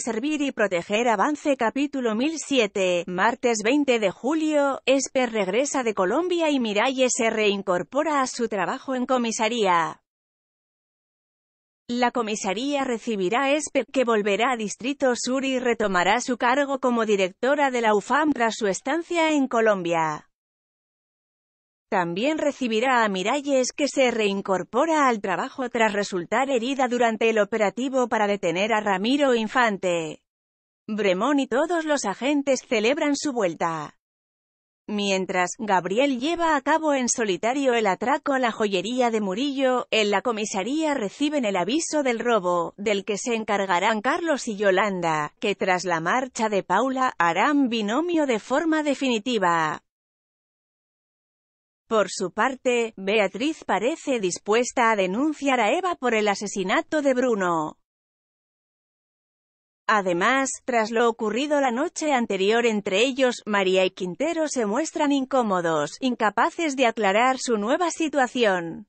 servir y proteger avance capítulo 1007, martes 20 de julio, Espe regresa de Colombia y Miralles se reincorpora a su trabajo en comisaría. La comisaría recibirá a Esper, que volverá a Distrito Sur y retomará su cargo como directora de la UFAM tras su estancia en Colombia. También recibirá a Miralles que se reincorpora al trabajo tras resultar herida durante el operativo para detener a Ramiro Infante. Bremón y todos los agentes celebran su vuelta. Mientras, Gabriel lleva a cabo en solitario el atraco a la joyería de Murillo, en la comisaría reciben el aviso del robo, del que se encargarán Carlos y Yolanda, que tras la marcha de Paula, harán binomio de forma definitiva. Por su parte, Beatriz parece dispuesta a denunciar a Eva por el asesinato de Bruno. Además, tras lo ocurrido la noche anterior entre ellos, María y Quintero se muestran incómodos, incapaces de aclarar su nueva situación.